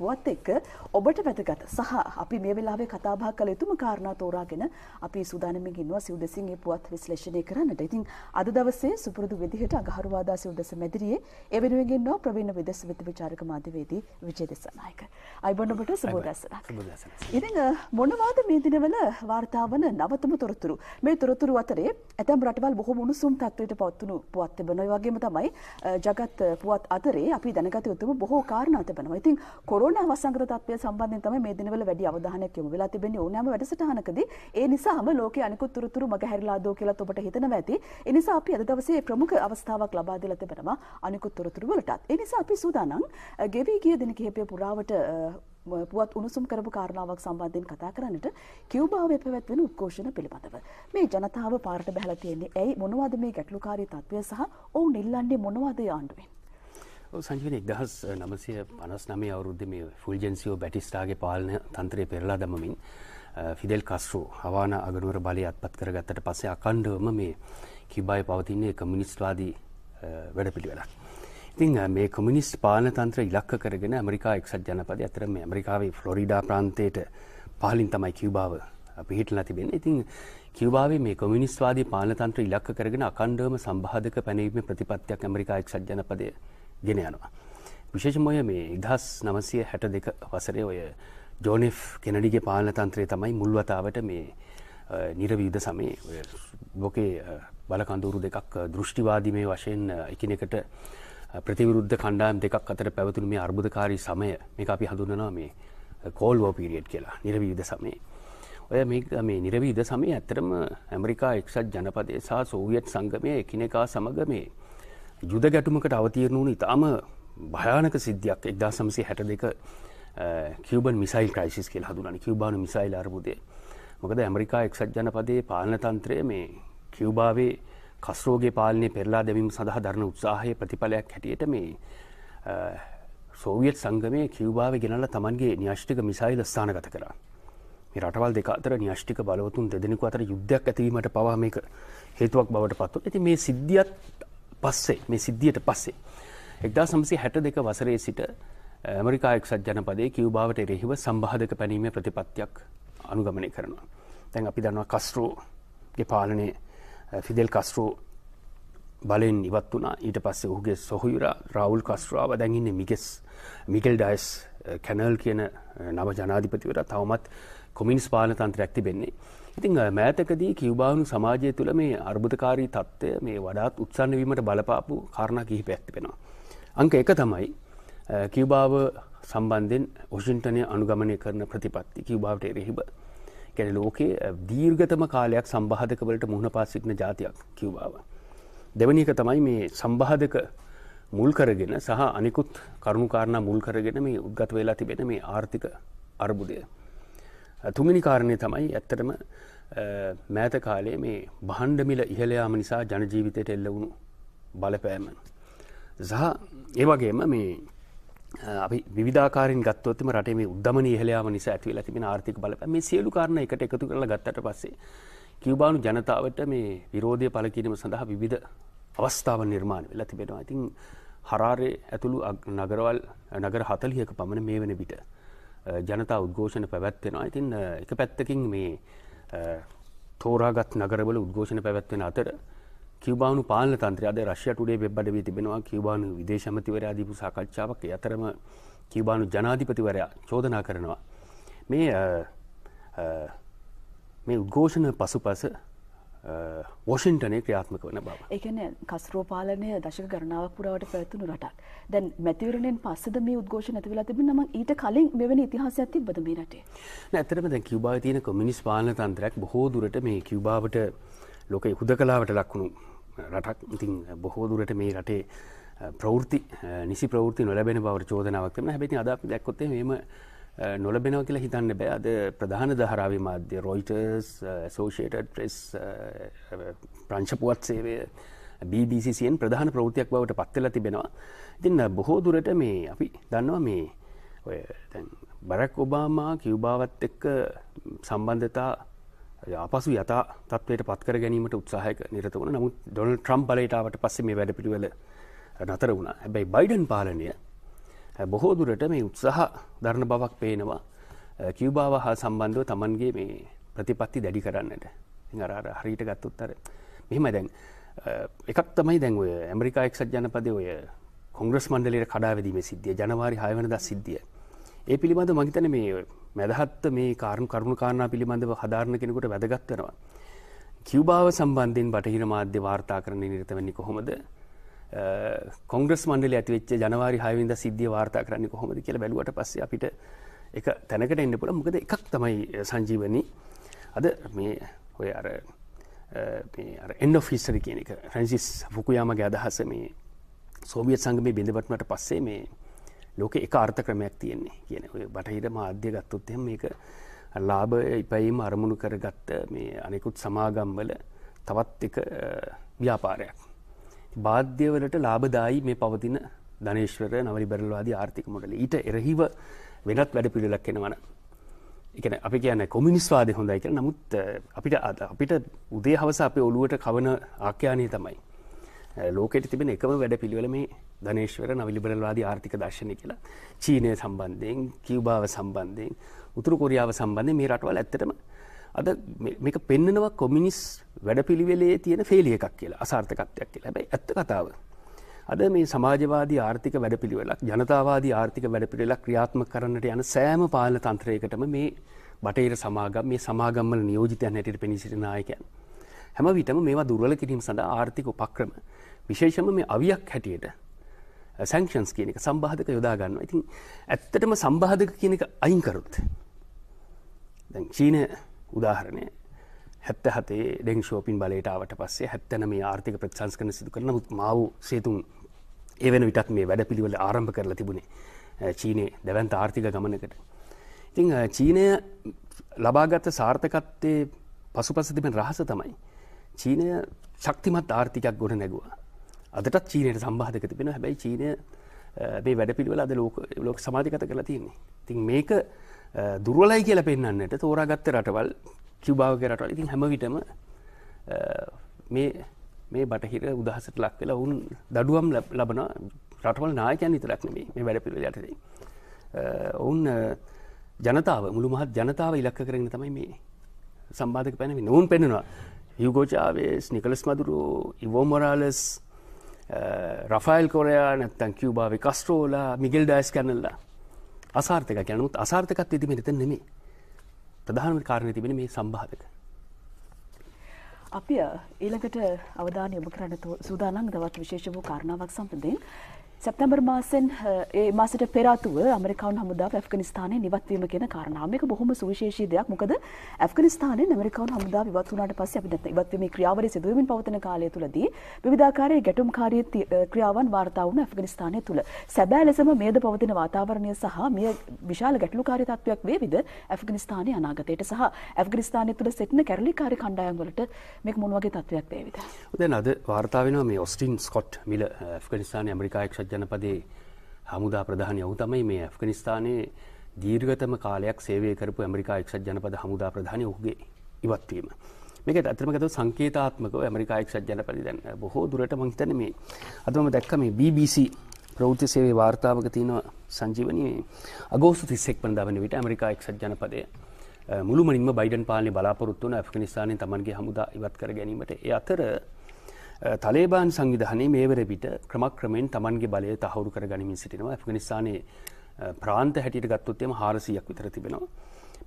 අපුවත් එක්ක ඔබට වැදගත් සහ අපි මේ වෙලාවේ කතා බහ කළ යුතුම කාරණා තෝරාගෙන අපි සූදානමින් ඉන්නවා සිව්දසින් මේ පුවත් විශ්ලේෂණය කරන්නට. ඉතින් අද දවසේ සුපුරුදු විදිහට අගහරුවාදා සිව්දස මැදිරියේ ඒ වෙනුවෙන් ඉන්නවා ප්‍රවීණ විදේශ විත්ත විචාරක මාධ්‍යවේදී විජේ දසනායක. අයිබෝන් ඔබට සුබෝදසනක්. ඉතින් මොනවාද මේ දිනවල වාර්තා වන නවතම තොරතුරු? මේ තොරතුරු අතරේ ඇතැම් රටවල් බොහොම උණුසුම් තත්ත්වයට පත්වුණු පුවත් තිබෙනවා. ඒ වගේම තමයි ජගත් පුවත් අතරේ අපි දැනගත යුතුම බොහෝ කාරණා තිබෙනවා. ඉතින් කොරෝනා ඕන අවසංගත තත්ත්වය සම්බන්ධයෙන් තමයි මේ දිනවල වැඩි අවධානයක් යොමු වෙලා තිබෙන්නේ ඕනෑම වැඩසටහනකදී. ඒ නිසාම ලෝකයේ අනිකුත් තුරුතුරු මගහැරිලාද කියලාත් ඔබට හිතනවා ඇති. ඒ නිසා අපි අද දවසේ ප්‍රමුඛ අවස්ථාවක් ලබා දෙලා තිබෙනවා අනිකුත් තුරුතුරු වලටත්. ඒ නිසා අපි සූදානම් ගෙවි ගිය දින කිහිපය පුරාවට පුවත් උණුසුම් කරපු කාරණාවක් සම්බන්ධයෙන් කතා කරන්නට කියව්බාවේ පැවැත්වෙන උද්ඝෝෂණ පිළිබඳව. මේ ජනතාව පාරට බැහැලා තියෙන්නේ ඇයි මොනවද මේ ගැටලුකාරී තත්ත්වය සහ ඔවුන් ඉල්ලන්නේ මොනවද ආණ්ඩුවෙන්? සංජීවන එක්දහස් නමසය පනස් නමේ අවුරුද්ධ මේ ෆුල්ජන්සිෝ බැටිස්ටාගේ පාලන තන්ත්‍රය පෙරලා දමමින් ෆිදෙල් කස්රෝ හවාන අගනුවර බලය අත්පත් කරගත්තට පස්සේ අකණ්ඩවම මේ කිබායි පවතින්නේ කමිනිස්ට්වාදී වැඩපිළිවෙලක්. ඉතින් මේ කොමිනිස් පාලනතන්ත්‍ර ඉලක්ක කරගෙන ඇමරිකා එක්සත් ජනපද අතර මේ ඇමරිකාවේ ෆ්ලොරිඩා ප්‍රාන්තයට පාලින් තමයි කිව්බාව පිහිටලා තිබෙන ඉතින් කිව්බාවේ මේ කොමිනිස්වාදී පාලනතන්ත්‍ර ඉලක්ක කරගෙන අකණ්ඩවම සම්බාධක පැනවීම ප්‍රතිපත්තියක් ඇමරිකා එක්සත් ජනපදය ගෙන යනවා. විශේෂම ඔය මේ ඉදහස් නමසය හැට දෙක වසරේ ඔය ජෝනෙෆ් කෙනඩිගේ පාලන තන්ත්‍රය තමයි මුල්වතාවට මේ නිරවිීධ සමේ බොකේ බලකඳුරු දෙකක් දෘෂ්ටිවාදීමේ වශයෙන් එකනෙකට ප්‍රතිවිරුද්ධ කණ්ඩාම් දෙකක් අතර පැවතුන මේ අර්බුධකාරී සමය මේ අපි හඳුනනා මේ කෝල්වෝ පිරිියට් කියලා නිරවිීධ සමේ. ඔය මේ නිරවිීධ සමේ ඇතරම ඇමරිකා එක්සත් ජනපදේ සහ සෝවියට් සංගමය එකනෙකා සමග මේ යුද ගැටුමකට අවතීරණ වුණු ඉතාම භයානක සිද්ධියක් එක්දා සමසේ හැට දෙක කිවබන් මිසයිල් ක්‍රයිසිස් කෙල් හදුනන කිවබානු මිසයිල් අර්බුදය මොකද ඇමරිකා එක්සත් ජනපදයේ පාලනතන්ත්‍රය මේ කිව්බාවේ කස්රෝගේ පාලනය පෙරලා දෙවීම සඳහා දරන උත්සාහය ප්‍රතිඵලයක් හැටියට මේ සෝවියත් සංගමය කිව්බාව ගෙනල තමන්ගේ න්‍යෂ්ටික මිසයිල් ස්ථානගත කරා මේ රටවල් දෙක අතර න්‍යෂ්ටික බලවතුන් දෙදෙනෙකු අතර යුද්ධයක් ඇතිවීමට පවා මේක හේතුවක් බවට පත්ව ඇති මේ සිද්ධියත් පස්සේ මේ සිද්ධියට පස්සේ. එක්දා සමසි හැට දෙක වසරේ සිට ඇමරිකා එක්සත් ජනපදේ කිව්භාවට එරෙහිව සම්බාධක පැනීම ප්‍රතිපත්තියක් අනුගමනය කරනවා. තැන් අපි දන්නවා කස්ට්‍රෝගේ පාලනය ෆිදෙල් කස්ට්‍රෝ බලෙන් ඉවත් වුණා ඊට පස්සේ ඔහුගේ සොහුයුරා රවුල් කස්ට්‍රාව දැඟින්නේ මිගෙස් මිකෙල් ඩයිස් කැනල් කියන නව ජනාධිපතිවර තවමත් කොමිනිස් පාලන තන්ත්‍රයක් තිබෙන්නේ ඉතිං මෑතකදී කිව්බාහුණු සමාජය තුළ මේ අර්බුධකාරී තත්ත්වය මේ වඩාත් උත්සන්න වීමට බලපාපු කාරණ කිහි පැක්තිපෙනවා. අංක එක තමයි කිව්බාව සම්බන්ධෙන් ඔෂින්ටනය අනුගමනය කරන ප්‍රතිපත්ති කිව්බාවට එරෙහිබ. ගැන ලෝකයේ දීර්ගතම කාලයක් සම්බාධකවලට මුහුණ පාසික්න ජාතියක් කිව්බාව. දෙවනි එක තමයි මේ සම්බාධක මුල් කරගෙන සහ අනිකුත් කරුණුකාරණ මුල් කරගෙන මේ උද්ගත වෙලා තිබෙන මේ ආර්ථික අර්බුදය. තුමිනි කාරණය තමයි ඇත්තටම මෑත කාලේ මේ බහන්්ඩමිල ඉහලයාම නිසා ජනජීවිතයට එල්ලවුණු බලපෑම. සහ ඒවගේම මේ අපි විධාකාරින් ගත්තොත්ම රටේ මේ උද්දමන ඉහලයාම නිසා ඇතිවල තිබෙන ආර්ථික බලපෑ මේ සියලු කාරණ එකට එකතු කරලා ගත්තට පස්සේ කිව්බානු ජනතාවට මේ විරෝධය පලකිරීම සඳහා විධ අවස්ථාව නිර්මාණ වෙලා තිබෙනවා ඉතින් හරාරය ඇතුළු නගරවල් නගර හතලියක පමණ මේ වෙන පිට. ජනතා උද්ඝෝෂණ පැවැත්වෙනවා ඉතින් එක පැත්තකින් මේ තෝරාගත් නගරවල උද්ඝෝෂණ පැවැත්වෙන අතර කිවබානු පාල තන්ත්‍ර අද රශ්‍යටුඩේ බෙබ්බඩ වී තිබෙනවා කිවබානු විදේශමතිවරයාදීපු සාකච්ඡාවක් අතරම කිවබානු ජනාධිපතිවරයා චෝදනා කරනවා. මේ මේ උද්ඝෝෂණ පසු පස වොෂින්ටනය ක්‍රියාත්මක වන බව. ඒකන කස්රෝපාලනය දශක ගණනාව පුරාවට පැවැත්වුණු රටක්. දැන් මැතිවරණයෙන් පස්සද මේ උද්ඝෝෂ නැති වෙලා තිබෙන නම් ඊට කලින් මෙවැනි ඉතිහාසයක් තිබ්බද මේ රටේ? නෑ ඇත්තටම දැන් කියුබාවේ තියෙන කොමියුනිස්ට් පාලන තන්ත්‍රයක් බොහෝ දුරට මේ කියුබාවට ලෝකයේ හුදකලාවට ලක්වුණු රටක්. ඉතින් බොහෝ දුරට මේ රටේ ප්‍රවෘත්ති නිසි ප්‍රවෘත්ති නොලැබෙන බවට චෝදනාවක් තියෙනවා. හැබැයි ඉතින් අද අපි දැක්කොත් එහෙම නොලබෙනව කියලා හිතන්න බෑ අද ප්‍රධාන දහරාවි මාධ්‍ය රොයිටර්ස් සෝෂේට ප්‍රෙස් ප්‍රංශපුවත් සේවය BBCන් ප්‍රධාන ප්‍රෘතියක් බවට පත්වෙල තිබෙනවා ඉතින්න බොහෝ දුරට මේ අපි දන්නවා මේ ඔය බරක් ඔබාමා කිව්භාවත් එක්ක සම්බන්ධතා අපසු යතා තත්වයට පත්කර ගැනීමට උත්සාහයක නිරත වන නමුත් ඩොනල් ට්‍රම් බලටාවට පස්සේ මේ වැඩ පිළිවෙල නතර වුණ හැබැයි බයිඩන් පාලනය බොහෝදුරට මේ උත්සාහ ධර්ණ බවක් පේනවා කිව්බාව හා සම්බන්ධව තමන්ගේ මේ ප්‍රතිපත්ති දැඩි කරන්නට අරාර හරිට ගත්තුත්තර මෙහම දැන් එකක් තමයි දැන් ඔය ඇමරිකා එක්සත් ජනපදය ඔය කොංග්‍රස් මණ්ඩලයට කඩාවැදීම සිද්ධිය ජනවාරි හයවනද සිද්ධිය ඒ පිළිබඳ මහිතන මේ මැදහත් මේ කාරණ කරුණු කාරණා පිළිබඳව හදාරණ කෙනෙකුට වැදගත්වෙනවා කිව්බාව සම්බන්ධයෙන් බටහිර මාධ්‍ය වාර්තා කරන නිර්තවන්නේ කොහොමද කොංග්‍රස් මණ්ඩල ඇතිවෙච්ච ජනවාරි හයවිද සිද්ධිය වාර්තා කරන්න කොහොමද කියල බැලුවට පස්ස අපිට එක තැනකට එන්න පුළ මොකද එකක් තමයි සංජීවනී අද මේ ඔය අර එන්ඩ ෆිස්සර කියන එක රැන්සිස් ෆුකුයාමගේ අදහස මේ සෝවියත් සංගමේ බිඳවටමට පස්සේ මේ ලෝක එක ආර්ථ ක්‍රමයක් තියෙන්නේ කියන ඔය බටහිර මාධ්‍ය ගත්තොත් එම එක ලාභ ඉපැයිම අරමුණු කරගත්ත මේ අනෙකුත් සමාගම්වල තවත් එක ව්‍යාපාරයක් මාධ්‍යවලට ලාභදායි මේ පවතින ධනේශ්වර නවලිබරල්වාදී ආර්ථික මොඩල ඊට එරහිව වෙනත් වැඩ පිළිලක් කෙනවන එකන අපි කියන කොමිනිස්වාදය හොඳයි කියලා නමුත් අපිට අද අපිට උදේ හවස අපේ ඔලුවට කවන ආඛ්‍යානය තමයි ලෝකෙට තිබෙන එකම වැඩ පිළිවෙල මේ ධනේශ්වර නවලිබරල්වාදී ආර්ථික දර්ශනය කියලා චීනය සම්බන්ධයෙන් කිව්භාව සම්බන්ධයෙන් උතුරු කොරියාව සම්බන්ධය මේ රටවල් ඇත්තටම අද මේක පෙන්නනවා කොමිනිස් වැඩපිළිවෙලේ තියෙන ෆේලිය එකක් කියලා අසාර්ථකත්වයක් කියලා හැබැයි ඇත්ත කතාව. අද මේ සමාජවාදී ආර්ථික වැඩපිළිවෙලක් ජනතාවාදී ආර්ථික වැඩපිළිවෙලක් ක්‍රියාත්මක කරන්නට යන සෑම පාලන තන්ත්‍රයකටම මේ බටහිර සමාගම් මේ සමාගම්වල නියෝජිතයන් හැටියට පෙනී සිටින නායකයන් හැම විටම මේවා දුර්වල කිරීම සඳහා ආර්ථික උපක්‍රම විශේෂම මේ අවියක් හැටියට සැංක්ෂන්ස් කියන එක සම්බාධක යොදා ගන්නවා. ඉතින් ඇත්තටම සම්බාධක කියන එක අයින් කරොත් දැන් චීන උදාහරණය හැත්ත හතේ ඩෙන් ශෝපින් බලටාවට පස්සේ හැත්තන මේ ආර්ථික ප්‍රතිසංස්කන සිදු කරන මුත් මාව සේතුන් ඒ වෙන විටත් මේ වැඩ පිළිවල ආරම්භ කරලා තිබුණේ චීනය දැවන්ත ආර්ථික ගමනකට. ඉතිං චීනය ලබාගත්ත සාර්ථකත්තේ පසුපසතිබෙන් රහස තමයි. චීනය ශක්තිමත් ආර්ථිකයක් ගොඩ නැගවා. අදටත් චීනයට සම්බාධක තිබෙන හැබැයි චීනය මේ වැඩ පිළිවල අද ලෝක ලෝක සමාධිකත කරලා තියන්නේ. තින් මේක දුරලයි කියල පෙන්න්නට තෝරාගත්ත රටවල් කිව්භාවගේ රටවල් ඉතින් හැමවිටම මේ මේ බටහිර උදහසට ලක් වෙලා ඔවුන් දඩුවම් ලබන රටවල් නායකයන් විතරක් නෙමේ මේ වැඩපිළිවෙල යටතේ. ඔවුන් ජනතාව මුළු මහත් ජනතාව ඉලක්ක කරගෙන තමයි මේ සම්බාධක පැනවේ නොවුන් පෙන්නවා. යුගෝචාවේස් නිකලස් මදුරු ඉවෝමොරාලස් රෆයිල් කොරයා නැත්තන් කිව්භාව කස්ට්‍රෝලා මිගෙල් ඩයිස් කැනල්ලා අසාර්ථක ගැනුත් අසාර්ථකත් විදි මෙතන නෙමේ ප්‍රධානම කාරණය තිබෙන මේ සම්බාධක. අපි ඊළඟට අවධානය යොමු කරන්න සූදානම් දවස් විශේෂ වූ කාරණාවක් සම්බන්ධයෙන් සැප්තැම්බර් මාසෙන් ඒ මාසට පෙර අතුව ඇමරිකානු හමුදාව ඇෆ්ගනිස්තානයේ ඉවත් වීම කියන කාරණාව මේක බොහොම සුවිශේෂී දෙයක්. මොකද ඇෆ්ගනිස්තානයෙන් ඇමරිකානු හමුදාව ඉවත් වුණාට පස්සේ අපි දැන් ඉවත් වීමේ ක්‍රියාවලිය සිදු වෙමින් පවතින කාලය තුලදී විවිධාකාරයේ ගැටුම්කාරී ක්‍රියාවන් වාර්තා වුණ ඇෆ්ගනිස්තානය තුල. සැබෑ ලෙසම මේද පවතින වාතාවරණය සහ මෙය විශාල ගැටලුකාරී තත්වයක් වේවිද ඇෆ්ගනිස්තානයේ අනාගතයට සහ ඇෆ්ගනිස්තානය තුල සිටින කැරලිකාරී කණ්ඩායම් වලට මේක මොන වගේ තත්වයක් වේවිද? දැන් අද වාර්තා වෙනවා මේ ඔස්ටින් ස්කොට් මිල ඇෆ්ගනිස්තානයේ ඇමරිකා එක්සත් ජනපදයේ හමුදා ප්‍රධානය ඔහු තමයි මේ ඇෆ්ගනිස්ථානයේ දීර්ඝතම කාලයක් සේවය කරපු ඇමරිකා එක්සත් ජනපද හමුදා ප්‍රධානය ඔහුගේ ඉවත්වීම. මේක ඇත්තටම ගත්තොත් සංකේතාත්මකව ඇමරිකා එක්සත් ජනපදයේ දැන් බොහෝ දුරට මම හිතන්නේ මේ අදම දැක්ක මේ BBC ප්‍රෞති සේවේ වාර්තාවක තියෙන සංජීවනයේ අගෝස්තු 31 වෙනිදා වන විට ඇමරිකා එක්සත් ජනපදයේ මුළුමනින්ම බයිඩන් පාලනේ බලාපොරොත්තු වන ඇෆ්ගනිස්තානයේ Tamanගේ හමුදා ඉවත් කර ගැනීමට ඒ අතර තලේබාන් සංවිධානය මේවරපිට ක්‍රමක්‍රමෙන් තමන්ගේ බලය තහවුරු කර ගනිමින් සිටිනවා ඇෆගනිස්ානයේ ප්‍රාන්ත හැටියට ගත්තොත්තේම හාරසියක් විතර තිබෙනවා.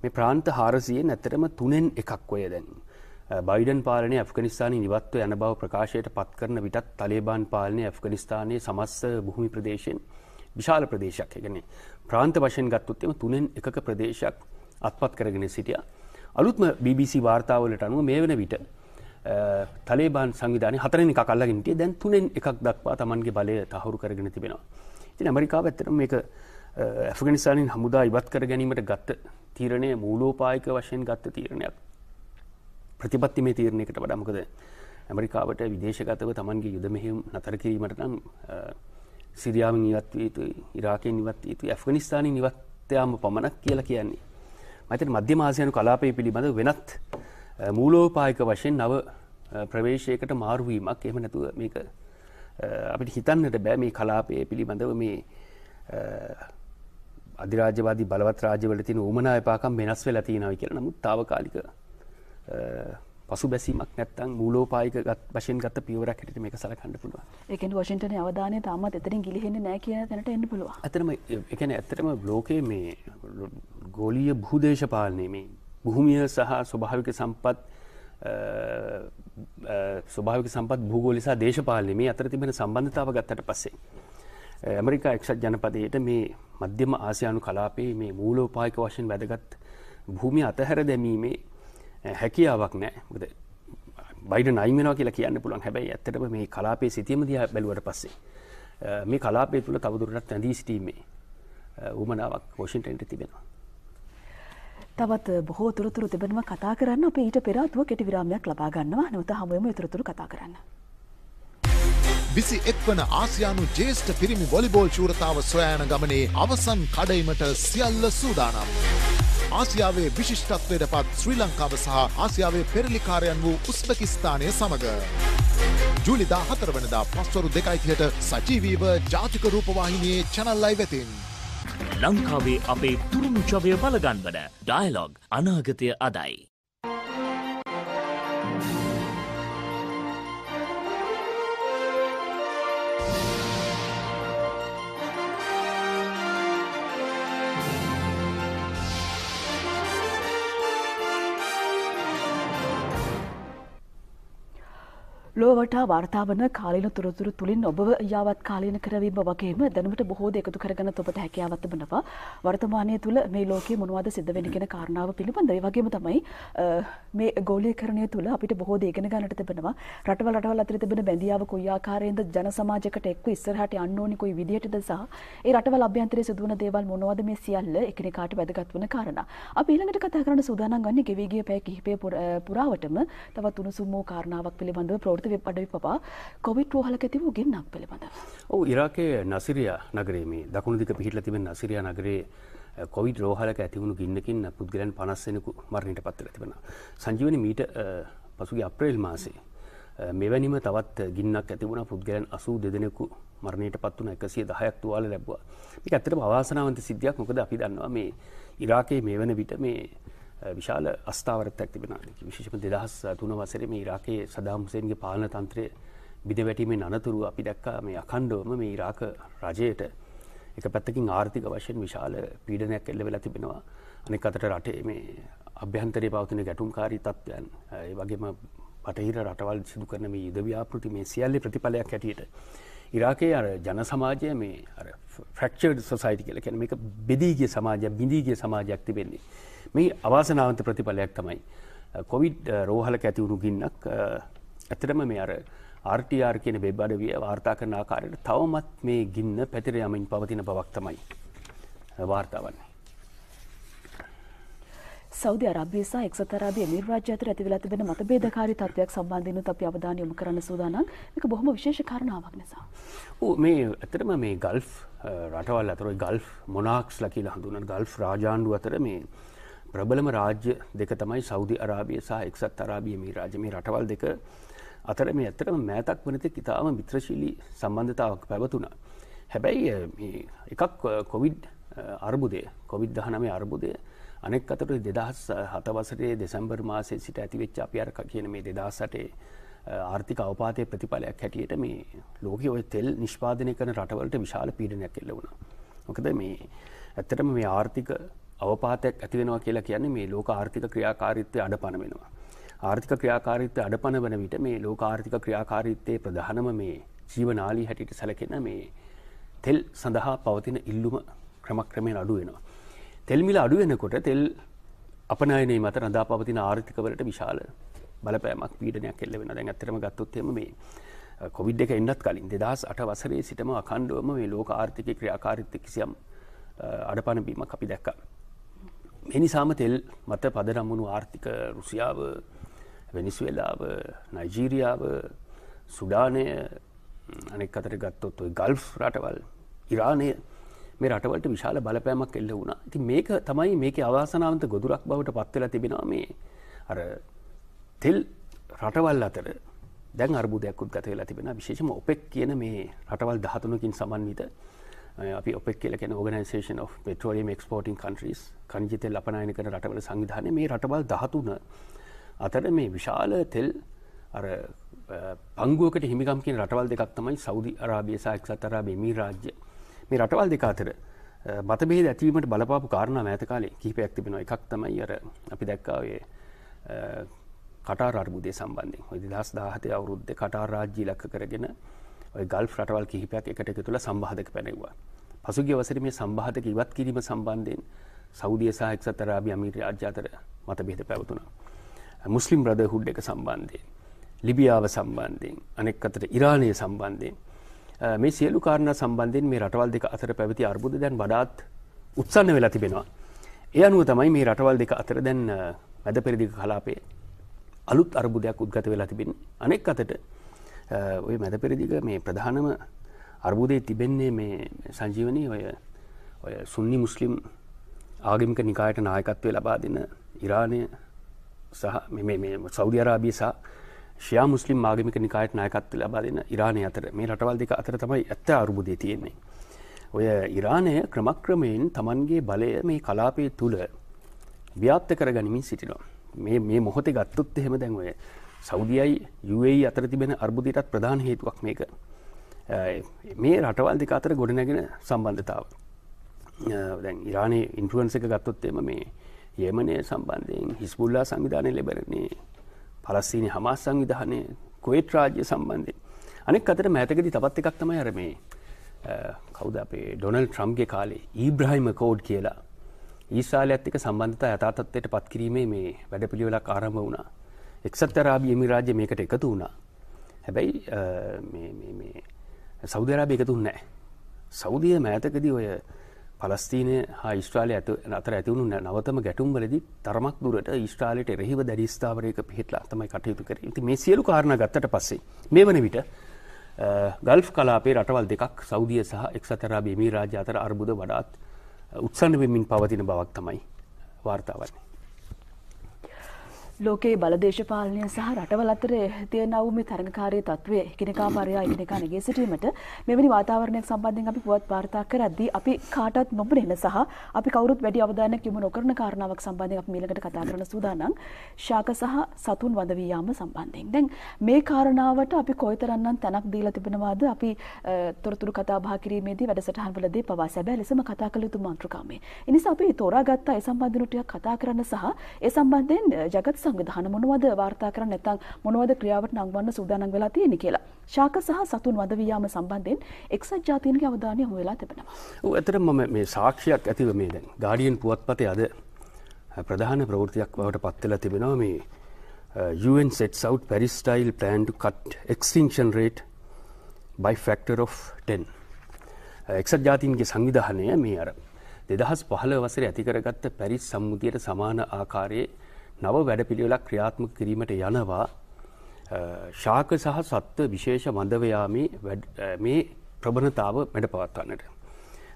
මේ ප්‍රාන්ත හාරසියෙන් ඇතරම තුනෙන් එකක් ඔය දැන්. බයිඩන් පාලනය ඇෆගනිස්ානය නිවත්ව යන බව ප්‍රකාශයට පත් කරන විටත් තලේබාන් පාලනය ඇෆගනිස්ානයේ සමස්ස බොහමි ප්‍රදේශයෙන් විශාල ප්‍රදේශයක් එකගන ප්‍රාන්ත වශයෙන් ගත්තුත්තම තුනෙන් එකක ප්‍රදේශයක් අත්පත් කරගෙන සිටිය. අලුත්ම BBC වාර්තාවලට අනුව මේ වන විට තලේබාන් සංවිධානය හතරනි කල්ලගින්ටිය දැන් තුනෙන් එකක් දක්වා තමන්ගේ බලය තහවුරු කරගෙන තිබෙනවා. ඉතින් ඇමරිකාව ඇත්තට මේක ඇෆගනිස්ානින් හමුදා ඉවත් කර ගැනීමට ගත්ත තීරණය මූලෝපායක වශයෙන් ගත්ත තීරණයක්. ප්‍රතිපත්ති මේ තීරණයකට වඩමකද ඇමරිකාවට විදේශගතව තමන්ගේ යුද මෙහෙම් නතර කිරීමට නම් සිරියාව නිවත් යුතු ඉරාකය නිවත් යුතු ඇෆගනිස්ථානය නිවත්්‍යයාම පමණක් කියලා කියන්නේ. මතන මධ්‍ය මාසයනු කලාපය පිළිබඳ වෙනත් මූලෝපායක වශයෙන් නව ප්‍රවේශයකට මාරුවීමක් එහම නැතුව මේක අපිට හිතන්නට බෑ මේ කලාපය පිළිබඳව මේ අධිරාජවාදී බලවත් රාජවල තින උමනා එපාකම් වෙනස් වෙලා තියෙනව කියලා නමුත් තාවකාලික පසු බැසීමක් නැත්තං මූලෝපායික වශයෙන් ගත පියවරක් හැට මේ සලකන්න පුළුව එකෙන් වශින්ටන අවධානය තාමත් එතරින් ගිලිහෙන්න නෑ කිය තැනට එන්න පුළුව ඇතරම එකන ඇතරම බ්ලෝකයේ මේ ගෝලිය භූදේශපාලනය මේ භූමිය සහ ස්වභාවික සම්පත් ස්වභාවික සම්පත් භූගෝල සහ දේශපාලනය මේ අතර තිබෙන සම්බන්ධතාව ගත්තට පස්සේ. ඇමරිකා එක්ෂත් ජනපදයට මේ මධ්‍යම ආසියානු කලාපයේ මේ මූලෝපායක වශයෙන් වැදගත් භූමිය අතහැර දැමීමේ හැකියාවක් නෑ බයිඩ නයිමෙනවා කියලා කියන්න පුළුවන් හැබැයි ඇත්තටම මේ කලාපේ සිතීම දිහා බැලුවට පස්සේ මේ කලාපේ තුළ තවදුරටත් ඇඳී සිටීමේ උමනාවක් වොෂින්ටන්ට තිබෙනවා තවත් බොහෝ තොරතුරු තිබෙනව කතා කරන්න අපේ ඊට පෙර ආතුව කෙටි විරාමයක් ලබා ගන්නවා. නැවත හමු වෙමු ඊතරතුරු කතා කරන්න. 21 වන ආසියානු ජ්‍යෙෂ්ඨ පිරිමි වොලිබෝල් ශූරතාව සොයා යන ගමනේ අවසන් කඩයිමට සියල්ල සූදානම්. ආසියාවේ විශිෂ්ටත්වයට පත් ශ්‍රී ලංකාව සහ ආසියාවේ පෙරලිකාරයන් වූ උස්බකිස්ථානය සමඟ. ජුලිදා හතරවනදා පස්වරු දෙකයිතියට සජීවීව ජාතික රූපවාහිනයේ චනල්ලයි වෙතින්. ලංකාවේ අපේ තුරුණු චවය බලගන්වන ඩයිලොග් අනාගතය අදයි. ලොවට වාර්තාාවන කාලීන තුරතුරු තුළින් ඔබ යාවත් කාලීන කරවීම වගේම දැනට බොහෝද එකතු කරගන ඔබට හැකියාවත්ත වනවා වර්තමානය තුළ මේ ලෝක මොනවාද සිද්ධ වෙනගෙන කාරණාව පිළිබඳ වගේම තමයි මේ ගෝලය කරනය තුළ අපිට බොහෝ දේගෙන ගන්නට තිබෙනවා රටවල රටවල් අතර තිබෙන බැඳියාව කොයියාකාරයෙන්ද ජන සමාජකට එක්ව ඉස්සරහට යන්න ඕනි කොයි විදියටද සහ ඒ රටවල් අභ්‍යන්තරයේ සිදුවන දේවල් මොනවද මේ සියල්ල එකිනෙකාට වැදගත් වන කාරණා අපි ඊළඟට කතා කරන සූදානම් ගන්නේ ගෙවී ගිය පැය කිහිපය පුරාවටම තවත් උණුසුම් වූ කාරණාවක් පිළිබඳව ප්‍රවෘත්ති මොකද මේ අඩවි පවා කොවිඩ් රෝහලක තිබූ ගෙන්නක් පිළිබඳව. ඔව් ඉරාකයේ නසිරියා නගරයේ මේ දකුණු දිග පිහිටලා තිබෙන නසිරියා නගරයේ කොවිඩ් රෝහලක ඇතිවුණු ගින්නකින් පුද්ගලයන් 50 දෙනෙකු මරණයට පත් වෙලා තිබෙනවා. සංජීවනී මීට පසුගිය අප්‍රේල් මාසේ මෙවැනිම තවත් ගින්නක් ඇතිවුණ පුද්ගලයන් 82 දෙනෙකු මරණයට පත් වුණ 110ක් තුවාල ලැබුවා. මේක ඇත්තටම අවාසනාවන්ත සිද්ධියක්. මොකද අපි දන්නවා මේ ඉරාකයේ මේ වෙන විට මේ විශාල අස්ථාවරත්තක් තිබෙනක විශෂම දෙදහස් තුන වසර මේ රාකයේ සදාම්සයන්ගේ පාලන තන්ත්‍රය බිඳ වැටීමෙන් අනතුරු අපි දැක්කා මේ අකණ්ඩෝම මේ රාක රජයට එක පැත්තකින් ආර්ථික වශයෙන් විශාල පීඩනයක් එල්ල වෙලා තිබෙනවා අනෙක් අතට රටේ මේ අභ්‍යන්තරය පවතින ගැටුම්කාරී තත්ත්වයන් ඒ වගේම පටහිර රටවල් සිදු කරන මේ යුදව්‍යාපෘති මේ සියල්ලි ප්‍රතිඵලයක් හැටියට ඉරාකේ අර ජන සමාජය මේ ෆ්‍රක්ෂඩ් සොසයිටි කියල කැන එක බෙදීගේ සමාජයක් බිඳීගේ සමාජයක් තිබෙන්නේ මේ අවාසනාවන්ත ප්‍රතිඵලයක් තමයි. කොවිඩ් රෝහලක ඇතිවුණු ගින්නක් ඇතරම මේ අර ආර්ටR කියන වෙබ් අඩවිය වාර්තා කරන ආකාරයට තවමත් මේ ගින්න පැතිර යමින් පවතින බවක් තමයි වාර්තාවන්නේ. සෞදි අරාබිය සහ එක්සත් අරාබි එමිර් රාජ්‍ය අතර ඇතිවලා තිබෙන මතභේදකාරී තත්ත්වයක් සම්බන්ධයෙන්ත් අපි අවධානය යොමු කරන්න සූදානම්. මේක බොහොම විශේෂ කාරණාවක් නිසා. ඔව් මේ ඇත්තටම මේ ගල්ෆ් රටවල් අතර ওই ගල්ෆ් මොනාක්ස්ලා කියලා හඳුන්වන ගල්ෆ් රාජාණ්ඩු අතර මේ ප්‍රබලම රාජ්‍ය දෙක තමයි සෞදි අරාබිය සහ එක්සත් අරාබිය මේ රාජ මේ රටවල් දෙක අතර මේ ඇත්තටම මෑතක් වනත ඉතාම මිත්‍රශීලී සම්බන්ධතාවක් පැවතුනා. හැබැයි එකක් කොවිඩ් අර්බුදය කොවිද් දහනමේ අර්බුදය අනෙක් අතට දෙදහස් හතවසරේ දෙසැම්බර් මාසේ සිට ඇතිවෙච්ච අපියරක කියන මේ දෙදසටේ ආර්ථික අවපාතය ප්‍රතිඵලයක් හැටියට මේ ලෝක ඔය තෙල් නිෂ්පාදනය කරන රටවලට විශාල පීඩනයක් එල්ල වුණා. මොකද මේ ඇත්තටම මේ ආර්ථික අවපාතයක් ඇති වෙනවා කියලා කියන්නේ මේ ලෝක ආර්ථික ක්‍රියාකාරීත්වය අඩපණ වෙනවා. ආර්ථික ක්‍රියාකාරීත්වය අඩපණ වන විට මේ ලෝක ආර්ථික ක්‍රියාකාරීත්වයේ ප්‍රධානම මේ ජීවනාලී හැටියට සැලකෙන මේ තෙල් සඳහා පවතින ඉල්ලුම ක්‍රමක්‍රමයෙන් අඩු වෙනවා. තෙල් මිල අඩු වෙනකොට තෙල් අපනයනයේ මත රඳා පවතින ආර්ථිකවලට විශාල බලපෑමක් පීඩනයක් එල්ල වෙනවා. දැන් ඇත්තටම ගත්තොත් එහෙම මේ කොවිඩ් එක එන්නත් කලින් 2008 වසරේ සිටම අඛණ්ඩවම මේ ලෝක ආර්ථික ක්‍රියාකාරීත්වය කිසියම් අඩපණ වීමක් අපි දැක්කා. එනිසාම තෙල් මත පදරම්මුණු ආර්ථික රුසියාව වෙනිස්වෙලාව නයිජීරියාව සුඩානය අනෙක් අතර ගත්තොත් ඔයි ගල්් රටවල් ඉරාණය මේ රටවලට විශාල බලපෑමක් එල්ල වුණා ති මේක තමයි මේක අවාසනාවන්ත ගොදුරක් බවට පත්වෙලා තිබෙන මේ අර තෙල් රටවල් අතර දැන් අර්බුදයක්කුත් ගතවෙලා තිබෙන විශේෂම ඔපෙක් කියන මේ රටවල් දහතුනකින් සමන්විත අපි ඔපෙක් කියල කෙන ඕගනිසේෂන් of පෙටෝලියම් එක්ස්පෝටින් කන්ට්‍රීස් කනිජිතෙල් අපනයන කන රටවල සංවිධානය මේ රටබල් දහතුන අතර මේ විශාල තෙල් අර පංගුවකට හිමිකම්කින් රටවල් දෙකක් තමයි සෞදි අරාබියසා එක් අතරාබේ මී රාජ්‍ය මේ රටවල් දෙක අතර මතබේ ඇතිවීමට බලපාපු කාරණ ඇත කාලේ කිහිපයක් තිබෙන එකක් තමයි අර අපි දැක්කාවේ කටාරර්බුදය සම්බන්ධය ඔයි දස් දාහතය අවුරුද්ධ කටාරාජ්ජී ලක්ක කරගෙන ඔය ගල්ෆ් රටවල් කිහිපයක් එකට එක තුළ සම්බාධක පැනෙව්වා. පසුගිය වසර මේ සම්බාධක ඉවත් කිරීම සම්බන්ධයෙන් සෞදිය සහ එක්සත් අරාබි අමීරි රාජ්‍ය අතර මතභේද පැවතුණා. මුස්ලිම් බ්‍රදර්හුඩ් එක සම්බන්ධයෙන්, ලිබියාව සම්බන්ධයෙන්, අනෙක් අතට ඉරානය සම්බන්ධයෙන් මේ සියලු කාරණා සම්බන්ධයෙන් මේ රටවල් දෙක අතර පැවති අර්බුද දැන් වඩාත් උත්සන්න වෙලා තිබෙනවා. ඒ අනුව තමයි මේ රටවල් දෙක අතර දැන් වැද පෙරදිග කලාපයේ අලුත් අර්බුදයක් උද්ගත වෙලා තිබෙන අනෙක් අතට ඔය මැත පෙරදිග මේ ප්‍රධානම අර්බුදය තිබෙන්නේ මේ සංජීවනී ඔය ඔය සුන්නි මුස්ලිම් ආගමික නිකායට නායකත්වය ලබා දෙන ඉරාණය සහ සෞදි අරාබිය සහ ශයා මුස්ලිම් ආගමික නිකායට නායකත්ව ලබා දෙන ඉරාණය අතර මේ රටවල් දෙක අතර තමයි ඇත්ත අරුබුදය තියෙන්නේ. ඔය ඉරාණය ක්‍රමක්‍රමයෙන් තමන්ගේ බලය මේ කලාපය තුළ ව්‍යාත්ත කර ගනිමින් සිටිනවා. මේ මොහොතේ ගත්තුත් එහෙම දැන්වය සෞදියයි යුඒ අතර තිබෙන අර්බුදයටත් ප්‍රධාන හේතුවක් මේක මේ රටවල් දෙක අතර ගොඩනැගෙන සම්බන්ධතාව දැන් ඉරානය ඉන්ට්‍රුවන්ස එක ගත්තොත්තේම මේ යෙමනය සම්බන්ධයෙන් හිස්බුල්ලා සංවිධානය ලැබරන්නේ පලස්සීනි හමස් සංවිධානය කොේට රාජ්‍ය සම්බන්ධය අනෙක් අතර මෑතකදි තවත් එකක් තමයි අර මේ කවුද අපේ ඩොනල් ට්‍රම්ගේ කාලේ ඊබ්‍රහිම කෝඩ් කියලා ඊසාල ඇත්තික සම්බන්ධතා යථතත්වයට පත්කිරීමේ මේ වැඩපිළිවෙලක් ආරම වුණා එක්සත් අරාබි එමිරාජ්‍ය මේකට එකතු වුණා. හැබැයි සෞදරාබි එකතු නැහැ. සෞදිය මෑතකදී ඔය පලස්තීන හා ස්ට්‍රාලය අතර ඇතිවුණු නවතම ගැටුම්වලදි තරමක් දුරට ස්ට්‍රාලට එරෙහිව දැඩිස්ථාවරයක පිහිටලා තමයි කටයුතු කර ඉති මේ සියලු කාරණ ගත්තට පස්සේ මේ වන විට ගල්ෆ් කලාපේ රටවල් දෙකක් සෞදිය සහ එක්සතරාබේ මේ රාජාතර අර්බුද වඩාත් උත්සන්න වෙමින් පවතින බවක් තමයි වාර්තාවන්නේ ලෝකයේ බලදේශපාලනය සහ රටවල් අතර තියෙනා වූ මේ තරඟකාරී తත්වයේ එකිනෙකා පරයා එකිනෙකා නැගී සිටීමට මෙවැනි වාතාවරණයක් සම්බන්ධයෙන් අපි පුවත් වාර්තා කරද්දී අපි කාටවත් නොබලෙන සහ අපි කවුරුත් වැඩි අවධානයක් යොමු නොකරන කාරණාවක් සම්බන්ධයෙන් අපි මීළඟට කතා කරන සූදානම් ශාක සහ සතුන් වඳ වී යාම සම්බන්ධයෙන්. දැන් මේ කාරණාවට අපි කොයිතරම්නම් තැනක් දීලා තිබෙනවද? අපි තොරතුරු කතා බහ කිරීමේදී වැඩසටහන්වලදී පවා සැබෑ ලෙසම කතා කළ යුතු මාතෘකාමය. ඒ නිසා අපි තෝරාගත්ත ඒ සම්බන්ධ ටිකක් කතා කරන්න සහ ඒ සම්බන්ධයෙන් ජගත් සංවිධාන මොනවද වාර්තා කරන්න නැත්නම් මොනවද ක්‍රියාවට නංවන්න සූදානම් වෙලා තියෙන්නේ කියලා. ශාක සහ සතුන් වද වියාම සම්බන්ධයෙන් එක්සත් ජාතීන්ගේ අවධානය යොමු වෙලා තිබෙනවා. ඔව් ඇත්තටම මම මේ සාක්ෂියක් ඇතිව මේ දැන් ගාඩියන් පුවත්පතේ අද ප්‍රධාන ප්‍රවෘත්තියක් බවට පත් වෙලා තිබෙනවා මේ UN sets out Paris style plan to cut extinction rate by factor of 10. එක්සත් ජාතීන්ගේ සංවිධානය මේ අර දෙදහස් පහළ වසර ඇතිකරගත්ත පැරිස් සම්මුතියට සමාන ආකාරයේ නව වැඩපිළිවෙලක් ක්‍රියාත්මක කිරීමට යනවා ශාක සහ සත්ව විශේෂ වඳවයාමේ මේ ප්‍රබණතාව මැඩ පවත්වන්නට.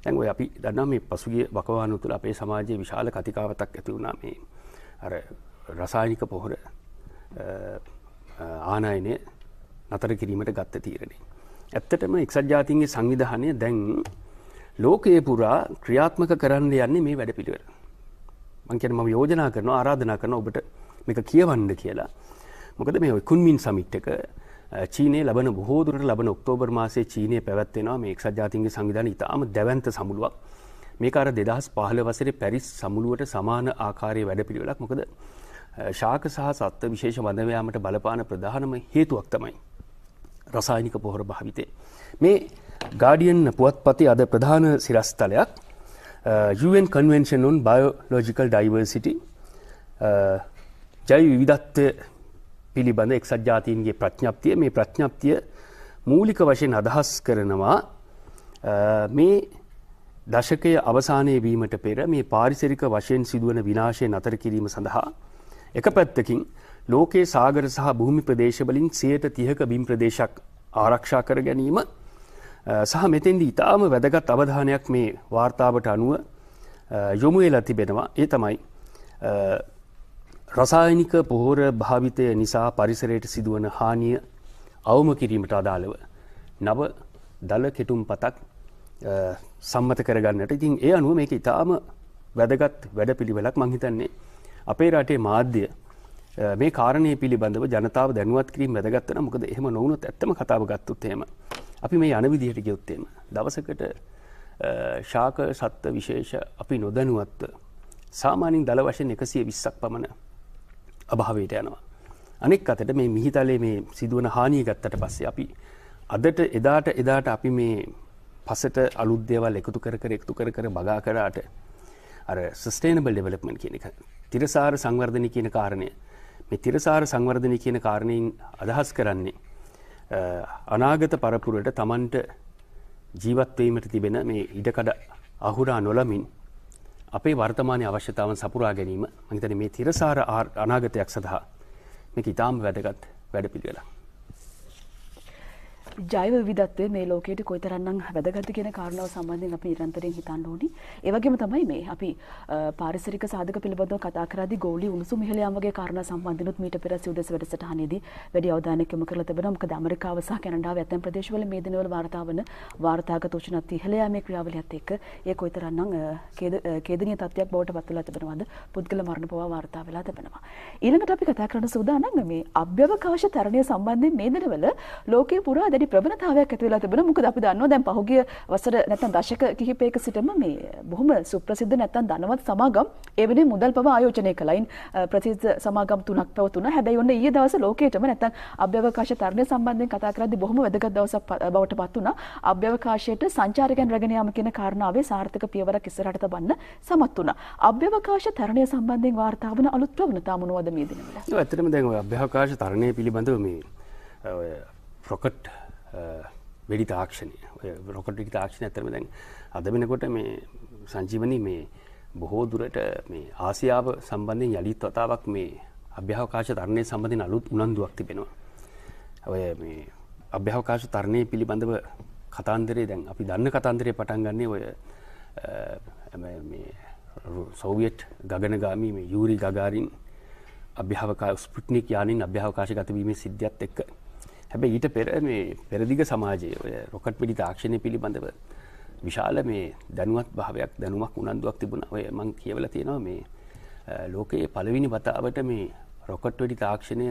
ඇැන් ඔය අපි දන්න මේ පසුගේ වකවානු තුළ අපේ සමාජයේ විශාල කතිකාවතක් ඇති වුණා මේ අර රසායනික පොහොර ආනයනය නතර කිරීමට ගත්ත තීරණය. ඇත්තටම එක්සත් ජාතින්ගේ සංවිධානය දැන් ලෝකයේ පුරා ක්‍රියාත්මක කරන්න යන්නේ මේ වැඩ පිළිවෙල. මංකන ම යෝජනා කරන ආරාධනා කරන ඔබට මේක කියවන්න කියලා. මොකද මේ කුන්මින් සමිට් එක චීනය ලබන බොහෝදුරට ලබන ඔක්තෝබර් මාසේ චීනය පැවැත්වෙනවා මේ එක්සත් ජාතින්ගේ සංවිධාන ඉතාම දැවන්ත සමුළුවක් මේ අර දෙදහස් පහල වසරේ පැරිස් සමුළුවට සමාන ආකාරය වැඩපිළිවෙලක් මොකද ශාක සහ සත්ව විශේෂ වදවයාමට බලපාන ප්‍රධානම හේතුවක් තමයි. රසායනික පොහොර භාවිතය. මේ ගාඩියන් පුවත්පති අද ප්‍රධාන සිරස්තලයක් Uh, UN Convention on Biological Diversity uh, ජෛව විවිධත්වය පිළිබඳ එක්සත් ජාතීන්ගේ ප්‍රඥප්තිය මේ ප්‍රඥප්තිය මූලික වශයෙන් අදහස් කරනවා uh, මේ දශකය අවසානය වීමට පෙර මේ පාරිසරික වශයෙන් සිදුවන විනාශය නතර කිරීම සඳහා එක පැත්තකින් ලෝකයේ සාගර සහ භූමි ප්‍රදේශවලින් සයට තිහක බිම් ප්‍රදේශක් ආරක්ෂා කර ගැනීම සහ මෙතෙන්ද ඉතාම වැදගත් අවධානයක් මේ වාර්තාවට අනුව යොමු වෙලා තිබෙනවා ඒ තමයි රසායනික පොහොර භාවිතය නිසා පරිසරයට සිදුවන හානිය අවම කිරීමට අදාළව නව දල කෙටුම් පතක් සම්මත කරගන්නට ඉතින් ඒ අනුව මේක ඉතාම වැදගත් වැඩ පිළිවෙලක් මංහිතන්නේ අපේ රටේ මාධ්‍ය මේ කාරණය පිළිබඳව ජනතාව දැනුවත් කිරීම වැදගත්තන මොකද එහෙම නොවුණොත් ඇත්තම කතාව ගත්තුත්තේම අපි මේ යන විදිහට ගියොත්තේම දවසකට ශාක සත්ව විශේෂ අපි නොදැනුවත්ව සාමානින් දළ වශයෙන් එකසිය විස්සක් පමණ අභාවයට යනවා. අනෙක් අතට මේ මිහිතලේ මේ සිදුවන හානිය ගත්තට පස්සේ අපි අදට එදාට එදාට අපි මේ පසට අලුද්දේවල් එකතු කර කර එකතු කර කර බගා කරාට අර සස්ටේනබල් ඩෙවලොප්මන්ට් කියන එක තිරසාර සංවර්ධනය කියන කාරණය මේ තිරසාර සංවර්ධනය කියන කාරණයෙන් අදහස් කරන්නේ අනාගත පරපුරට තමන්ට ජීවත්වීමට තිබෙන මේ ඉඩකඩ අහුරා නොලමින් අපේ වර්තමානය අවශ්‍යතාවන් සපුරා ගැනීම මහිතන මේ තිරසාර අනාගතයක් සඳහා මේක ඉතාම් වැදගත් වැඩ පිළිවෙලා. ජෛව විදත්වය මේ ලෝකයට කොයිතරන්නම් වැදගත්ති කියෙන කාරණාව සම්බන්ධයෙන් අප නිරන්තරයෙන් හිතන්න ඕනි ඒවගේම තමයි මේ අපි පාරිසරික සාධක පිළිබඳව කතාකරද ගෝලි උණුසු මිහලයාමගේ කාරණ සම්බන්ධනුත් මීට පෙර සිුදෙස වැඩසටහනේද වැඩි අවධානකම කර තිබෙන මොකද ඇමරිකාව සහ කැනඩාව ඇතැම් ප්‍රදේශවල මේ දිනවල වාර්තාවන වාර්තාගත තෝෂණත් ඉහළයාමේ ක්‍රියාවලියත් එක්ක ඒ කොයිතරන්නම් කේදනීය තත්ත්වයක් බවට පත් වෙලා තිබෙනවද පුද්ගල මරණ පවා වාර්තා වෙලා තිබෙනවා ඊළඟට අපි කතා කරන සූදානම් මේ අභ්‍යවකාශ තරණය සම්බන්ධයෙන් මේ දිනවල ලෝකයේ පුරා දැඩි ප්‍රබණතාවයක් ඇති වෙලා තිබුණා. මොකද අපි දන්නවා දැන් පහුගිය වසර නැත්නම් දශක කිහිපයක සිටම මේ බොහොම සුප්‍රසිද්ධ නැත්නම් ධනවත් සමාගම් ඒ වෙනේ මුදල් පවා ආයෝජනය කළා. ඉන් ප්‍රසිද්ධ සමාගම් තුනක් පැවතුණා. හැබැයි ඔන්න ඊයේ දවසේ ලෝකයටම නැත්නම් අභ්‍යවකාශ තරණය සම්බන්ධයෙන් කතා කරද්දී බොහොම වැදගත් දවසක් බවට පත් වුණා. අභ්‍යවකාශයට සංචාරකයන් රැගෙන යාම කියන කාරණාවේ සාර්ථක පියවරක් ඉස්සරහට තබන්න සමත් වුණා. අභ්‍යවකාශ තරණය සම්බන්ධයෙන් වාර්තා වන අලුත් ප්‍රවණතා මොනවද මේ දිනවල? ඇත්තටම දැන් ඔය අභ්‍යවකාශ තරණය පිළිබඳව මේ ඔය ප්‍රොකට් වැඩි තාක්ෂණය රොකටි තාක්ෂණ ඇතරම දැන් අද වෙනකොට මේ සංජීවනී මේ බොහෝ දුරට මේ ආසියාව සම්බන්ධයෙන් යළිත් වතාවක් මේ අභ්‍යාවකාශ තරණය සම්බඳධින් අලුත් උනන්දුවක් තිබෙනවා. ඔය මේ අභ්‍යාවකාශ තරණය පිළිබඳව කතන්දරේ දැන් අපි දන්න කතන්දරය පටන් ගන්නේ ඔය සෝවියට් ගගනගාමී මේ යුරි ගගාරින් අභ්‍යාවකා ස්පුට්නික් යානින් අභ්‍යාවකාශ ගතවීම සිද්ධියත් එක්ක හැබැ ඊට පෙර මේ පෙරදිග සමාජය ඔය රොකට් පිඩි තාක්ෂණය පිළිබඳව විශාල මේ දැනුවත් භාවයක් දැනුමක් උනන්දුවක් තිබුණ ඔය මං කියවල තියෙනවා මේ ලෝකයේ පළවිනි වතාවට මේ රොකට් වැඩි තාක්ෂණය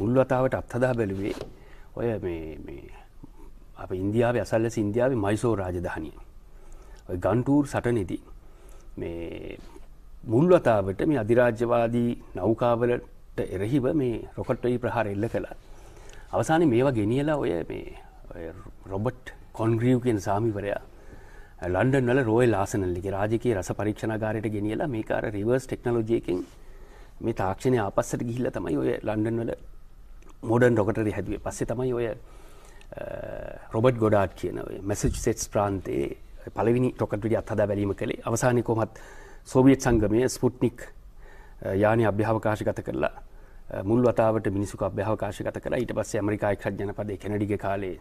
මුල් වතාවට අත්හදා බැලුවේ ඔය මේ අප ඉන්දියාව ඇසල්ල සින්දියාව මයිසෝ රාජධානය ගන්ටූර් සටනෙදී මේ මුල් වතාවට මේ අධිරාජ්‍යවාදී නෞකාවලට එරහිව මේ රොකට්ටයි ප්‍රහාර එල්ල කළා අවසානයේ මේවා ගෙනියලා ඔය මේ රොබර්ට් කොන්ග්‍රීව් කියන සාමිවරයා ලන්ඩන් වල රෝයල් ආසනල් එකේ රාජකීය රස පරීක්ෂණාගාරයට ගෙනියලා මේක අර රිවර්ස් ටෙක්නොලොජි එකෙන් මේ තාක්ෂණය ආපස්සට ගිහිල්ලා තමයි ඔය ලන්ඩන් වල මෝඩර්න් රොකටරි හැදුවේ. පස්සේ තමයි ඔය රොබට් ගොඩාඩ් කියන ඔය මැසචුසෙට්ස් ප්‍රාන්තයේ පළවෙනි රොකට් විඩිය අත්හදා බැලීම කළේ. අවසානයේ කොහොමත් සෝවියට් සංගමය ස්පුට්නික් යානය අභ්‍යාවකාශගත කරලා මුල්වතාවට මිනිසු අභ්‍යාවකාශ ගත කර ඊට පස්සේ ඇමරිකායි රජනපද කැනඩිගේ කාලේ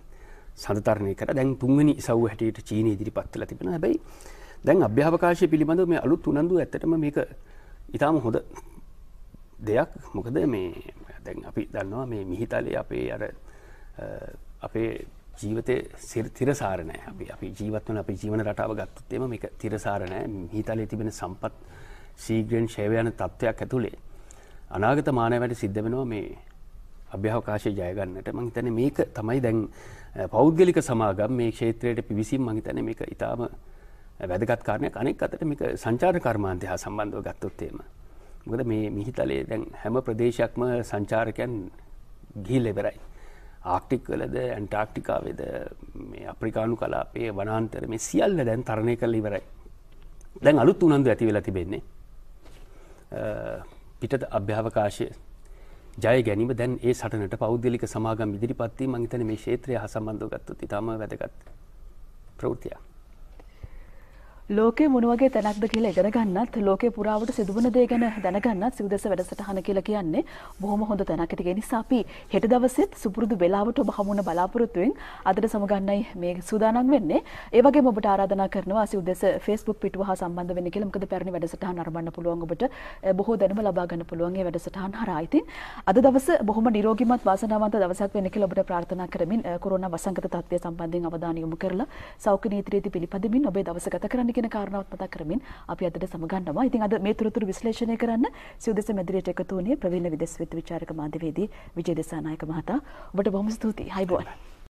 සඳතරණය කර දැන් තුන්වනි ඉසව් හැටියට චීන ඉදිරිපත් වෙලා තිබෙන හැබැයි දැන් අභ්‍යාවකාශය පිළිබඳව මේ අලුත් උනන්දු ඇත්තටම මේක ඉතාම හොඳ දෙයක් මොකද මේ දැන් අපි දන්නවා මේ මිහිතලේ අපේ අර අපේ ජීවිතය තිරසාරණය අපි අපි ජීවත්වන අප ජීවන රටාව ගත්තුත්තේම මේ තිරසාරණය මිහිතලේ තිබෙන සම්පත් සීග්‍රෙන් ශේවයන තත්ත්වයක් ඇතුළේ අනාගත මානවැට සිද්ධ වෙනවා මේ අභ්‍යවකාශය ජයගන්නට මං හිතන්නේ මේක තමයි දැන් පෞද්ගලික සමාගම් මේ ක්ෂේත්‍රයට පිවිසින් මං හිතන්නේ මේක ඊටාම වැදගත් කාරණයක් අනෙක් අතට මේක සංචාර කර්මාන්තය හා සම්බන්ධව ගත්තොත් එහෙම මොකද මේ මිහිතලේ දැන් හැම ප්‍රදේශයක්ම සංචාරකයන් ගිහිල්ලා ඉවරයි ආක්ටික් වලද ඇන්ටාක්ටිකාවේද මේ අප්‍රිකානු කලාපයේ වනාන්තර මේ සියල්ල දැන් තරණය කරලා ඉවරයි දැන් අලුත් උනන්දු ඇති වෙලා තිබෙන්නේ පිටත අභ්‍යාවකාශය ජය ගැනීම දැන් ඒ සටනට පෞද්ගලික සමාගම් ඉදිරිපත්වීම මං හිතන්නේ මේ ක්ෂේත්‍රය හා සම්බන්ධව ගත්තොත් ඊටම වැදගත් ප්‍රවෘත්තියක්. ලෝකේ මොන වගේ තැනක්ද කියලා ඉගෙන ගන්නත් ලෝකේ පුරාවට සිදුවන දේ ගැන දැනගන්නත් සිව්දස වැඩසටහන කියලා කියන්නේ බොහොම හොඳ තැනක්. ඒක නිසා අපි හෙට දවසෙත් සුපුරුදු වේලාවට ඔබ හමු වන බලාපොරොත්තුෙන් අදට සමගන්නයි මේ සූදානම් වෙන්නේ. ඒ වගේම ඔබට ආරාධනා කරනවා සිව්දස Facebook පිටුව හා සම්බන්ධ වෙන්න කියලා. මොකද පැරණි වැඩසටහන් අරඹන්න පුළුවන් ඔබට බොහෝ දැනුම ලබා ගන්න පුළුවන් මේ වැඩසටහන් හරහා. ඉතින් අද දවස බොහොම නිරෝගීමත් වාසනාවන්ත දවසක් වෙන්න කියලා ඔබට ප්‍රාර්ථනා කරමින් කොරෝනා වසංගත තත්ත්වය සම්බන්ධයෙන් අවධානය යොමු කරලා සෞඛ්‍ය නීති රීති පිළිපදමින් ඔබේ දවස ගත කරන්න කියන කාරණාවත් මතක් කරමින් අපි අදට සමගන්නවා. ඉතින් අද මේ තොරතුරු විශ්ලේෂණය කරන්න සිව්දෙස මැදිරියට එකතු වුණේ ප්‍රවීණ විදේශ විද්‍යාචාරක මාධ්‍යවේදී විජේදසානායක මහතා. ඔබට බොහොම ස්තුතියි. හයිබෝන්.